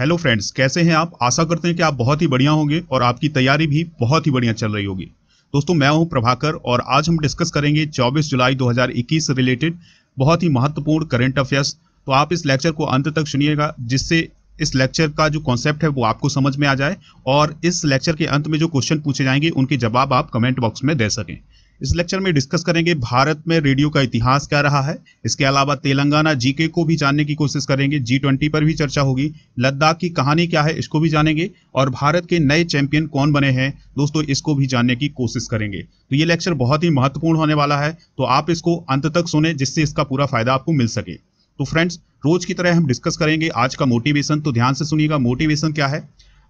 hello friends कैसे हैं आप आशा करते हैं कि आप बहुत ही बढ़िया होंगे और आपकी तैयारी भी बहुत ही बढ़िया चल रही होगी दोस्तों मैं हूं प्रभाकर और आज हम डिस्कस करेंगे 24 जुलाई 2021 से रिलेटेड बहुत ही महत्वपूर्ण करंट अफेयर्स तो आप इस लेक्चर को अंत तक सुनिएगा जिससे इस लेक्चर का जो कॉन्सेप्ट है वो आपको समझ में आ जाए और इस लेक्चर के अंत में जो क्वेश्चन पूछे जाएंगे उनके जवाब आप कमेंट बॉक्स में दे सकें इस लेक्चर में डिस्कस करेंगे भारत में रेडियो का इतिहास क्या रहा है इसके अलावा तेलंगाना जीके को भी जानने की कोशिश करेंगे जी ट्वेंटी पर भी चर्चा होगी लद्दाख की कहानी क्या है इसको भी जानेंगे और भारत के नए चैंपियन कौन बने हैं दोस्तों इसको भी जानने की कोशिश करेंगे तो ये लेक्चर बहुत ही महत्वपूर्ण होने वाला है तो आप इसको अंत तक सुने जिससे इसका पूरा फायदा आपको मिल सके तो फ्रेंड्स रोज की तरह हम डिस्कस करेंगे आज का मोटिवेशन तो ध्यान से सुनिएगा मोटिवेशन क्या है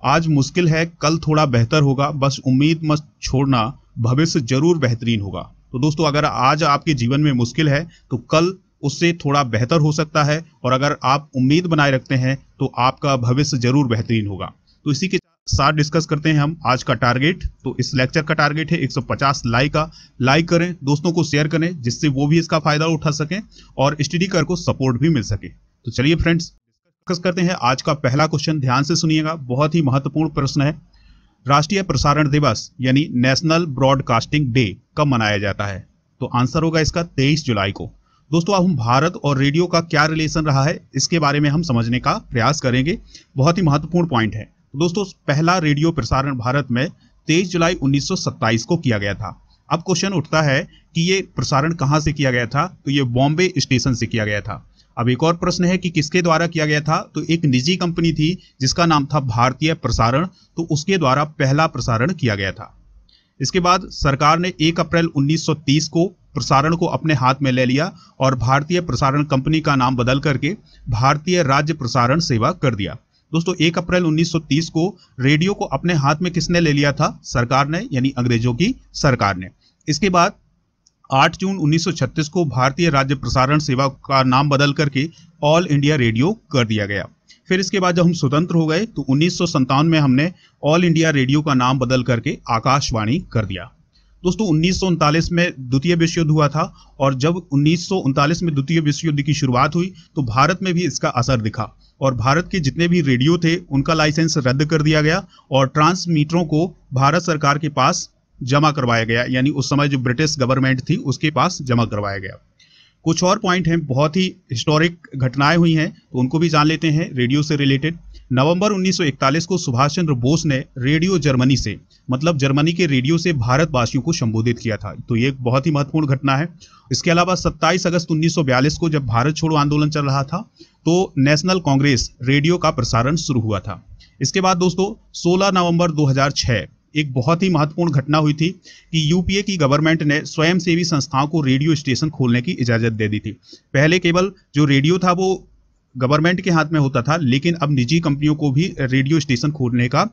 आज मुश्किल है कल थोड़ा बेहतर होगा बस उम्मीद मत छोड़ना भविष्य जरूर बेहतरीन होगा तो दोस्तों अगर आज आपके जीवन में मुश्किल है तो कल उससे थोड़ा बेहतर हो सकता है और अगर आप उम्मीद बनाए रखते हैं तो आपका भविष्य जरूर बेहतरीन होगा तो इसी के साथ डिस्कस करते हैं हम आज का टारगेट तो इस लेक्चर का टारगेट है 150 लाइक का लाइक करें दोस्तों को शेयर करें जिससे वो भी इसका फायदा उठा सकें और स्टडी कर को सपोर्ट भी मिल सके तो चलिए फ्रेंड्स फोकस करते हैं आज का पहला क्वेश्चन ध्यान से सुनिएगा बहुत ही महत्वपूर्ण प्रश्न है राष्ट्रीय प्रसारण दिवस यानी नेशनल ब्रॉडकास्टिंग डे कब मनाया जाता है तो आंसर होगा इसका 23 जुलाई को दोस्तों अब हम भारत और रेडियो का क्या रिलेशन रहा है इसके बारे में हम समझने का प्रयास करेंगे बहुत ही महत्वपूर्ण पॉइंट है दोस्तों पहला रेडियो प्रसारण भारत में 23 जुलाई 1927 को किया गया था अब क्वेश्चन उठता है कि ये प्रसारण कहाँ से किया गया था तो ये बॉम्बे स्टेशन से किया गया था अब एक और प्रश्न है कि किसके द्वारा किया गया था तो एक निजी कंपनी थी जिसका नाम था भारतीय प्रसारण तो उसके द्वारा पहला प्रसारण किया गया था इसके बाद सरकार ने 1 अप्रैल 1930 को प्रसारण को अपने हाथ में ले लिया और भारतीय प्रसारण कंपनी का नाम बदल करके भारतीय राज्य प्रसारण सेवा कर दिया दोस्तों एक अप्रैल 1930 को रेडियो को अपने हाथ में किसने ले लिया था सरकार ने यानी अंग्रेजों की सरकार ने इसके बाद 8 जून 1936 को भारतीय राज्य प्रसारण सेवा का नाम बदल करके ऑल इंडिया रेडियो कर दिया गया फिर इसके बाद जब हम स्वतंत्र हो गए तो उन्नीस में हमने ऑल इंडिया रेडियो का नाम बदल करके आकाशवाणी कर दिया दोस्तों उन्नीस में द्वितीय विश्व युद्ध हुआ था और जब उन्नीस में द्वितीय विश्व युद्ध की शुरुआत हुई तो भारत में भी इसका असर दिखा और भारत के जितने भी रेडियो थे उनका लाइसेंस रद्द कर दिया गया और ट्रांसमीटरों को भारत सरकार के पास जमा करवाया गया यानी उस समय जो ब्रिटिश गवर्नमेंट थी उसके पास जमा करवाया गया कुछ और पॉइंट हैं बहुत ही हिस्टोरिक घटनाएं हुई हैं तो उनको भी जान लेते हैं रेडियो से रिलेटेड नवंबर 1941 को सुभाष चंद्र बोस ने रेडियो जर्मनी से मतलब जर्मनी के रेडियो से भारतवासियों को संबोधित किया था तो ये एक बहुत ही महत्वपूर्ण घटना है इसके अलावा 27 अगस्त 1942 को जब भारत छोड़ो आंदोलन चल रहा था तो नेशनल कांग्रेस रेडियो का प्रसारण शुरू हुआ था इसके बाद दोस्तों सोलह नवम्बर दो एक बहुत ही महत्वपूर्ण घटना हुई थी कि यूपीए की गवर्नमेंट ने स्वयंसेवी संस्थाओं को रेडियो स्टेशन खोलने की इजाज़त दे दी थी पहले केवल जो रेडियो था वो गवर्नमेंट के हाथ में होता था लेकिन अब निजी कंपनियों को भी रेडियो स्टेशन खोलने का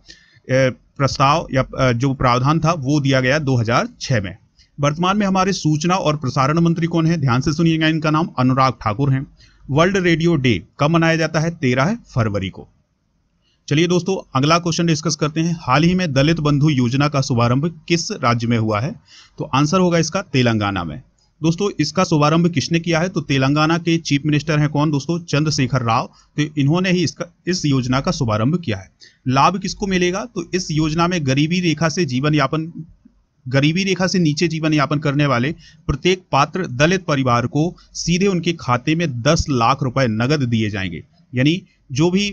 प्रस्ताव या जो प्रावधान था वो दिया गया 2006 में वर्तमान में हमारे सूचना और प्रसारण मंत्री कौन है ध्यान से सुनिएगा इनका नाम अनुराग ठाकुर हैं वर्ल्ड रेडियो डे कब मनाया जाता है तेरह फरवरी को चलिए दोस्तों अगला क्वेश्चन डिस्कस करते हैं हाल ही में दलित बंधु योजना का शुभारंभ किस राज्य में हुआ है तो आंसर होगा इसका तेलंगाना में दोस्तों इसका शुभारंभ किसने किया है तो तेलंगाना के चीफ मिनिस्टर हैं कौन दोस्तों चंद्रशेखर राव तो इन्होंने ही इसका इस योजना का शुभारंभ किया है लाभ किसको मिलेगा तो इस योजना में गरीबी रेखा से जीवन यापन गरीबी रेखा से नीचे जीवन यापन करने वाले प्रत्येक पात्र दलित परिवार को सीधे उनके खाते में दस लाख रुपए नगद दिए जाएंगे यानी जो भी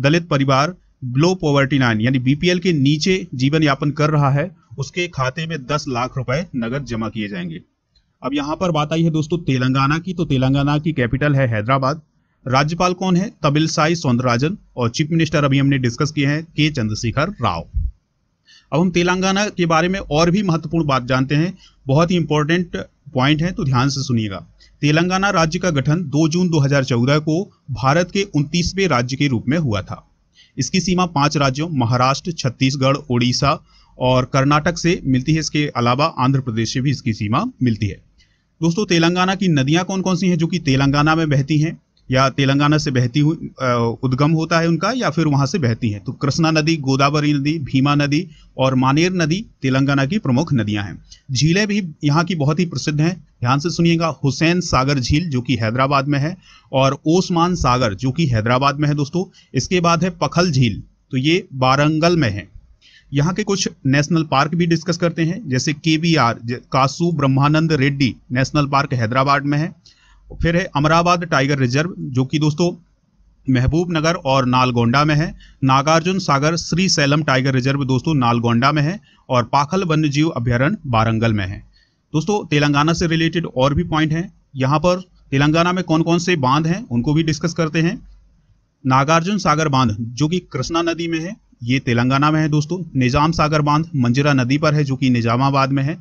दलित परिवार ग्लो पॉवर्टी लाइन यानी बीपीएल के नीचे जीवन यापन कर रहा है उसके खाते में दस लाख रुपए नगद जमा किए जाएंगे अब यहां पर बात आई है दोस्तों तेलंगाना की तो तेलंगाना की कैपिटल है हैदराबाद राज्यपाल कौन है तबिल साई सौंदराजन और चीफ मिनिस्टर अभी हमने डिस्कस किए हैं के चंद्रशेखर राव अब हम तेलंगाना के बारे में और भी महत्वपूर्ण बात जानते हैं बहुत ही इंपॉर्टेंट पॉइंट है तो ध्यान से सुनिएगा तेलंगाना राज्य का गठन 2 जून 2014 को भारत के उनतीसवें राज्य के रूप में हुआ था इसकी सीमा पांच राज्यों महाराष्ट्र छत्तीसगढ़ ओडिशा और कर्नाटक से मिलती है इसके अलावा आंध्र प्रदेश से भी इसकी सीमा मिलती है दोस्तों तेलंगाना की नदियां कौन कौन सी हैं जो कि तेलंगाना में बहती हैं या तेलंगाना से बहती हुई उद्गम होता है उनका या फिर वहाँ से बहती हैं तो कृष्णा नदी गोदावरी नदी भीमा नदी और मानेर नदी तेलंगाना की प्रमुख नदियां हैं झीलें भी यहाँ की बहुत ही प्रसिद्ध हैं ध्यान से सुनिएगा हुसैन सागर झील जो कि हैदराबाद में है और ओसमान सागर जो कि हैदराबाद में है दोस्तों इसके बाद है पखल झील तो ये बारंगल में है यहाँ के कुछ नेशनल पार्क भी डिस्कस करते हैं जैसे K B R Kasu Brahmananda Reddy national park Hyderabad में है फिर है अमराबाद टाइगर रिजर्व जो कि दोस्तों महबूब नगर और नालगोंडा में है Nagarjuna Sagar Srisailam tiger reserve दोस्तों नालगोंडा में है और पाखल वन्य जीव अभ्यारण्य वारंगल में है दोस्तों तेलंगाना से रिलेटेड और भी पॉइंट हैं यहाँ पर तेलंगाना में कौन कौन से बांध हैं उनको भी डिस्कस करते हैं नागार्जुन सागर बांध जो कि कृष्णा नदी में है ये तेलंगाना में है दोस्तों निजाम सागर बांध मंजरा नदी पर है जो कि निजामाबाद में है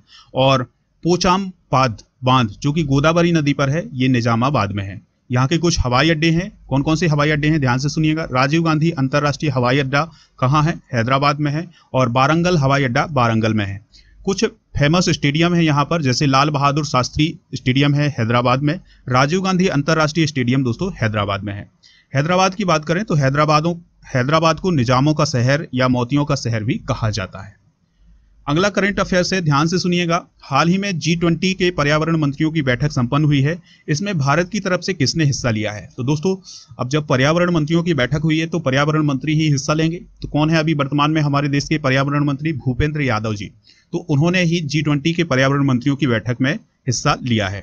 और पोचाम पाद बांध जो कि गोदावरी नदी पर है ये निजामाबाद में है यहाँ के कुछ हवाई अड्डे हैं कौन कौन से हवाई अड्डे हैं ध्यान से सुनिएगा राजीव गांधी अंतर्राष्ट्रीय हवाई अड्डा कहाँ है हैदराबाद में है और बारंगल हवाई अड्डा बारंगल में है कुछ फेमस स्टेडियम है यहाँ पर जैसे लाल बहादुर शास्त्री स्टेडियम है हैदराबाद में राजीव गांधी अंतर्राष्ट्रीय स्टेडियम दोस्तों हैदराबाद में है हैदराबाद की बात करें तो हैदराबादों हैदराबाद को निजामों का शहर या मोतियों का शहर भी कहा जाता है अगला करंट अफेयर से ध्यान से सुनिएगा हाल ही में जी ट्वेंटी के पर्यावरण मंत्रियों की बैठक संपन्न हुई है इसमें भारत की तरफ से किसने हिस्सा लिया है तो दोस्तों अब जब पर्यावरण मंत्रियों की बैठक हुई है तो पर्यावरण मंत्री ही हिस्सा लेंगे तो कौन है अभी वर्तमान में हमारे देश के पर्यावरण मंत्री भूपेंद्र यादव जी तो उन्होंने ही जी ट्वेंटी के पर्यावरण मंत्रियों की बैठक में हिस्सा लिया है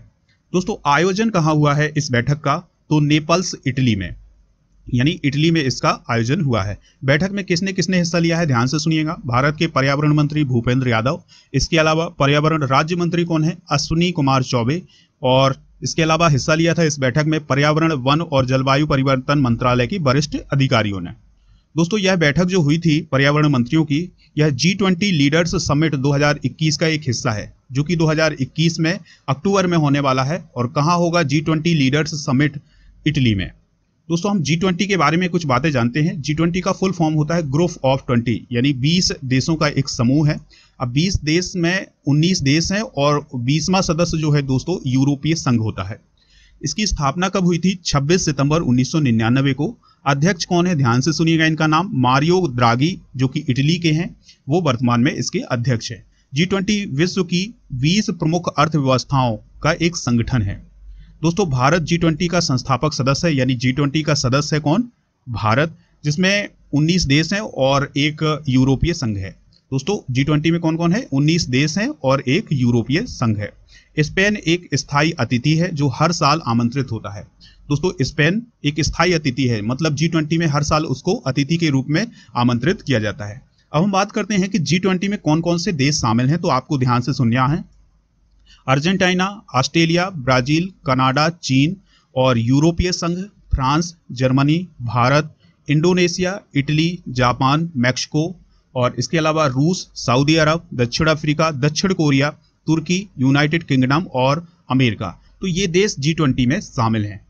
दोस्तों आयोजन कहाँ हुआ है इस बैठक का तो नेपल्स इटली में यानी इटली में इसका आयोजन हुआ है बैठक में किसने किसने हिस्सा लिया है ध्यान से सुनिएगा भारत के पर्यावरण मंत्री भूपेंद्र यादव इसके अलावा पर्यावरण राज्य मंत्री कौन है अश्विनी कुमार चौबे और इसके अलावा हिस्सा लिया था इस बैठक में पर्यावरण वन और जलवायु परिवर्तन मंत्रालय की वरिष्ठ अधिकारियों ने दोस्तों यह बैठक जो हुई थी पर्यावरण मंत्रियों की यह जी ट्वेंटी लीडर्स समिट 2021 का एक हिस्सा है जो कि 2021 में अक्टूबर में होने वाला है और कहाँ होगा G twenty leaders summit Italy में दोस्तों हम जी ट्वेंटी के बारे में कुछ बातें जानते हैं जी ट्वेंटी का फुल फॉर्म होता है ग्रुप ऑफ ट्वेंटी यानी बीस देशों का एक समूह है अब बीस देश में उन्नीस देश हैं और बीसवा सदस्य जो है दोस्तों यूरोपीय संघ होता है इसकी स्थापना कब हुई थी 26 सितंबर 1999 को अध्यक्ष कौन है ध्यान से सुनिएगा इनका नाम मारियो द्रागी जो कि इटली के हैं वो वर्तमान में इसके अध्यक्ष हैं जी ट्वेंटी विश्व की 20 प्रमुख अर्थव्यवस्थाओं का एक संगठन है दोस्तों भारत जी ट्वेंटी का संस्थापक सदस्य है यानी जी ट्वेंटी का सदस्य है कौन भारत जिसमें 19 देश हैं और एक यूरोपीय संघ है दोस्तों जी ट्वेंटी में कौन कौन है 19 देश हैं और एक यूरोपीय संघ है स्पेन एक स्थायी अतिथि है जो हर साल आमंत्रित होता है दोस्तों स्पेन एक स्थायी अतिथि है मतलब जी ट्वेंटी में हर साल उसको अतिथि के रूप में आमंत्रित किया जाता है अब हम बात करते हैं कि जी ट्वेंटी में कौन कौन से देश शामिल हैं तो आपको ध्यान से सुनना है अर्जेंटीना ऑस्ट्रेलिया ब्राजील कनाडा चीन और यूरोपीय संघ France Germany Bharat Indonesia Italy Japan Mexico और इसके अलावा रूस सऊदी अरब दक्षिण अफ्रीका दक्षिण कोरिया तुर्की यूनाइटेड किंगडम और अमेरिका तो ये देश जी ट्वेंटी में शामिल हैं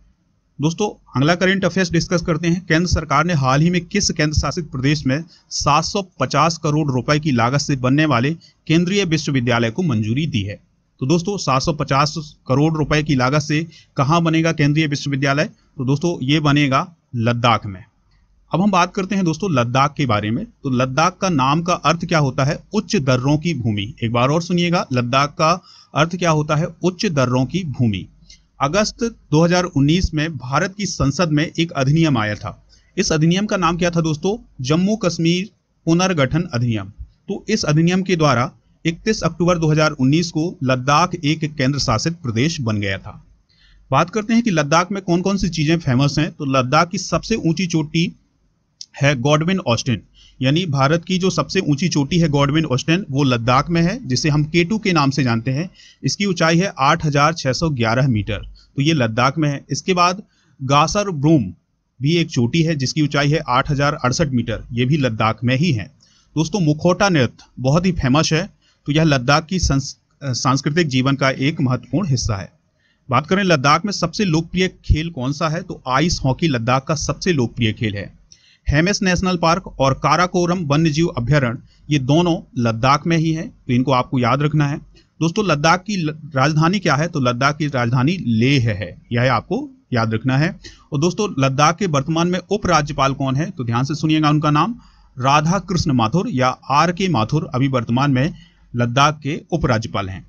दोस्तों अगला करेंट अफेयर्स डिस्कस करते हैं केंद्र सरकार ने हाल ही में किस केंद्र शासित प्रदेश में 750 करोड़ रुपए की लागत से बनने वाले केंद्रीय विश्वविद्यालय को मंजूरी दी है तो दोस्तों 750 करोड़ रुपए की लागत से कहाँ बनेगा केंद्रीय विश्वविद्यालय तो दोस्तों ये बनेगा लद्दाख में अब हम बात करते हैं दोस्तों लद्दाख के बारे में तो लद्दाख का नाम का अर्थ क्या होता है उच्च दर्रों की भूमि एक बार और सुनिएगा लद्दाख का अर्थ क्या होता है उच्च दर्रों की भूमि अगस्त 2019 में भारत की संसद में एक अधिनियम आया था इस अधिनियम का नाम क्या था दोस्तों जम्मू कश्मीर पुनर्गठन अधिनियम तो इस अधिनियम के द्वारा 31 अक्टूबर 2019 को लद्दाख एक केंद्र शासित प्रदेश बन गया था बात करते हैं कि लद्दाख में कौन कौन सी चीज़ें फेमस हैं तो लद्दाख की सबसे ऊंची चोटी है गॉडविन ऑस्टिन यानी भारत की जो सबसे ऊंची चोटी है गॉडविन ऑस्टिन वो लद्दाख में है जिसे हम केटू के नाम से जानते हैं इसकी ऊंचाई है 8,611 मीटर तो ये लद्दाख में है इसके बाद गासर ब्रूम भी एक चोटी है जिसकी ऊंचाई है आठ मीटर ये भी लद्दाख में ही है दोस्तों मुखोटा नृत्य बहुत ही फेमस है तो यह लद्दाख की सांस्कृतिक जीवन का एक महत्वपूर्ण हिस्सा है बात करें लद्दाख में सबसे लोकप्रिय खेल कौन सा है तो आइस हॉकी लद्दाख का सबसे लोकप्रिय खेल है हेमेस नेशनल पार्क और काराकोरम वन्यजीव अभ्यारण्य ये दोनों लद्दाख में ही है तो इनको आपको याद रखना है दोस्तों लद्दाख की राजधानी क्या है तो लद्दाख की राजधानी लेह है यह आपको याद रखना है और दोस्तों लद्दाख के वर्तमान में उपराज्यपाल कौन है तो ध्यान से सुनिएगा उनका नाम राधा कृष्ण माथुर या आर के माथुर अभी वर्तमान में लद्दाख के उपराज्यपाल हैं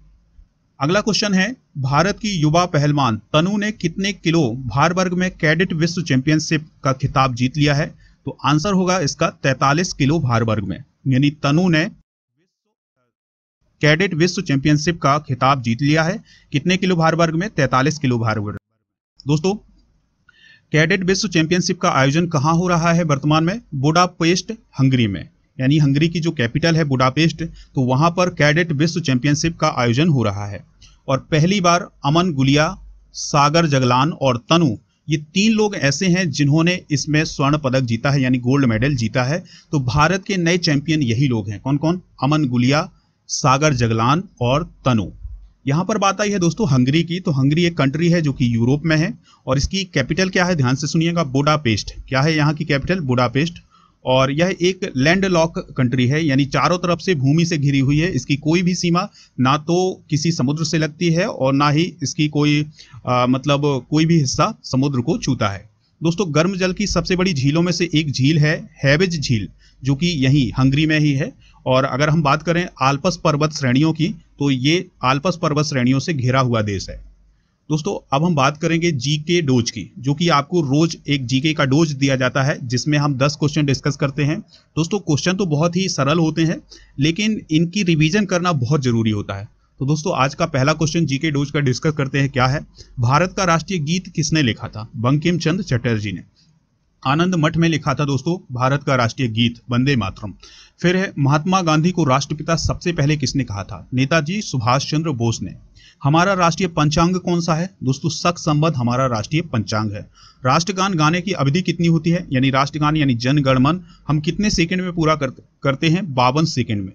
अगला क्वेश्चन है भारत की युवा पहलवान तनु ने कितने किलो भार वर्ग में कैडेट विश्व चैंपियनशिप का खिताब जीत लिया है तो आंसर होगा इसका 43 किलो भार वर्ग में यानी तनु ने कैडेट विश्व चैंपियनशिप का खिताब जीत लिया है कितने किलो भार वर्ग में 43 किलो भार वर्ग दोस्तों कैडेट विश्व चैंपियनशिप का आयोजन कहां हो रहा है वर्तमान में बुडापेस्ट हंगरी में यानी हंगरी की जो कैपिटल है बुडापेस्ट तो वहाँ पर कैडेट विश्व चैंपियनशिप का आयोजन हो रहा है और पहली बार अमन गुलिया सागर जगलान और तनु ये तीन लोग ऐसे हैं जिन्होंने इसमें स्वर्ण पदक जीता है यानी गोल्ड मेडल जीता है तो भारत के नए चैंपियन यही लोग हैं कौन कौन अमन गुलिया सागर जगलान और तनु यहाँ पर बात आई है दोस्तों हंगरी की तो हंगरी एक कंट्री है जो कि यूरोप में है और इसकी कैपिटल क्या है ध्यान से सुनिएगा बुडापेस्ट क्या है यहाँ की कैपिटल बुडापेस्ट और यह एक लैंड लॉक कंट्री है यानी चारों तरफ से भूमि से घिरी हुई है इसकी कोई भी सीमा ना तो किसी समुद्र से लगती है और ना ही इसकी कोई आ, मतलब कोई भी हिस्सा समुद्र को छूता है दोस्तों गर्म जल की सबसे बड़ी झीलों में से एक झील है हैवेज झील जो कि यहीं हंगरी में ही है और अगर हम बात करें आल्पस पर्वत श्रेणियों की तो ये आल्पस पर्वत श्रेणियों से घिरा हुआ देश है दोस्तों अब हम बात करेंगे जीके डोज की जो कि आपको रोज एक जीके का डोज दिया जाता है जिसमें हम 10 क्वेश्चन डिस्कस करते हैं दोस्तों क्वेश्चन तो बहुत ही सरल होते हैं लेकिन इनकी रिवीजन करना बहुत जरूरी होता है तो दोस्तों आज का पहला क्वेश्चन जीके डोज का डिस्कस करते हैं क्या है भारत का राष्ट्रीय गीत किसने लिखा था बंकिम चंद चटर्जी ने आनंद मठ में लिखा था दोस्तों भारत का राष्ट्रीय गीत वंदे मातरम फिर है महात्मा गांधी को राष्ट्रपिता सबसे पहले किसने कहा था नेताजी सुभाष चंद्र बोस ने हमारा राष्ट्रीय पंचांग कौन सा है दोस्तों सख संबद्ध हमारा राष्ट्रीय पंचांग है राष्ट्रगान गाने की अवधि कितनी होती है यानी राष्ट्रगान यानी जनगणमन हम कितने सेकंड में पूरा कर, करते हैं बावन सेकंड में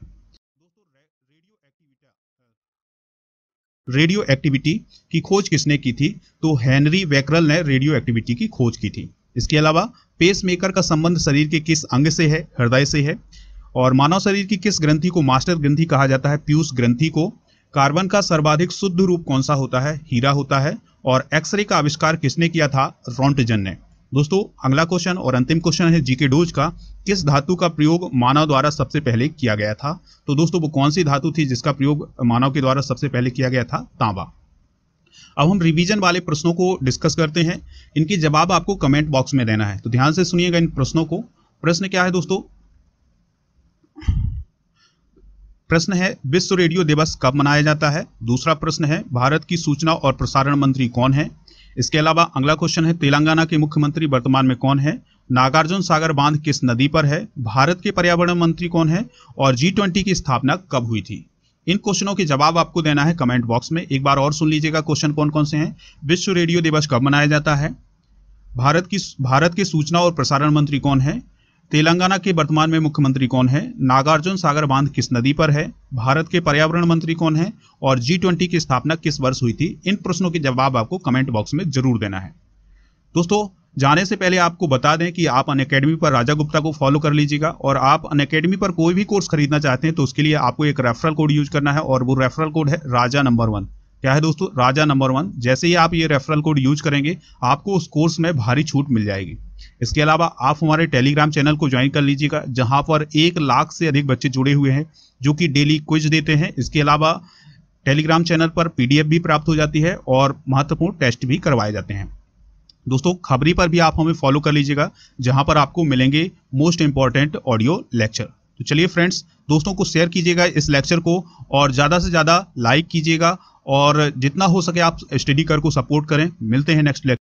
रेडियो एक्टिविटी की खोज किसने की थी तो हेनरी वैक्रल ने रेडियो एक्टिविटी की खोज की थी इसके अलावा पेसमेकर का संबंध शरीर के किस अंग से है हृदय से है और मानव शरीर की किस ग्रंथि को मास्टर ग्रंथि कहा जाता है पीयूष ग्रंथि को कार्बन का सर्वाधिक शुद्ध रूप कौन सा होता है हीरा होता है और एक्सरे का आविष्कार किसने किया था रॉन्टजन ने दोस्तों अगला क्वेश्चन और अंतिम क्वेश्चन है जीके डोज का किस धातु का प्रयोग मानव द्वारा सबसे पहले किया गया था तो दोस्तों वो कौन सी धातु थी जिसका प्रयोग मानव के द्वारा सबसे पहले किया गया था तांबा अब हम रिवीजन वाले प्रश्नों को डिस्कस करते हैं इनके जवाब आपको कमेंट बॉक्स में देना है तो ध्यान से सुनिएगा इन प्रश्नों को प्रश्न क्या है दोस्तों प्रश्न है विश्व रेडियो दिवस कब मनाया जाता है दूसरा प्रश्न है भारत की सूचना और प्रसारण मंत्री कौन है इसके अलावा अगला क्वेश्चन है तेलंगाना के मुख्यमंत्री वर्तमान में कौन है नागार्जुन सागर बांध किस नदी पर है भारत के पर्यावरण मंत्री कौन है और जी ट्वेंटी की स्थापना कब हुई थी इन क्वेश्चनों के जवाब आपको देना है कमेंट बॉक्स में एक बार और सुन लीजिएगा क्वेश्चन कौन कौन से हैं विश्व रेडियो दिवस कब मनाया जाता है भारत की भारत के सूचना और प्रसारण मंत्री कौन है तेलंगाना के वर्तमान में मुख्यमंत्री कौन है नागार्जुन सागर बांध किस नदी पर है भारत के पर्यावरण मंत्री कौन है और जी ट्वेंटी की स्थापना किस वर्ष हुई थी इन प्रश्नों के जवाब आपको कमेंट बॉक्स में जरूर देना है दोस्तों जाने से पहले आपको बता दें कि आप अन अकेडमी पर राजा गुप्ता को फॉलो कर लीजिएगा और आप अन अकेडमी पर कोई भी कोर्स खरीदना चाहते हैं तो उसके लिए आपको एक रेफरल कोड यूज करना है और वो रेफरल कोड है राजा नंबर वन क्या है दोस्तों राजा नंबर वन जैसे ही आप ये रेफरल कोड यूज करेंगे आपको उस कोर्स में भारी छूट मिल जाएगी इसके अलावा आप हमारे टेलीग्राम चैनल को ज्वाइन कर लीजिएगा जहां पर एक लाख से अधिक बच्चे जुड़े हुए हैं जो कि डेली क्विज देते हैं इसके अलावा टेलीग्राम चैनल पर पीडीएफ भी प्राप्त हो जाती है और महत्वपूर्ण टेस्ट भी करवाए जाते हैं दोस्तों खबरी पर भी आप हमें फॉलो कर लीजिएगा जहां पर आपको मिलेंगे मोस्ट इंपॉर्टेंट ऑडियो लेक्चर तो चलिए फ्रेंड्स दोस्तों को शेयर कीजिएगा इस लेक्चर को और ज़्यादा से ज़्यादा लाइक कीजिएगा और जितना हो सके आप स्टडी कर को सपोर्ट करें मिलते हैं नेक्स्ट लेक्चर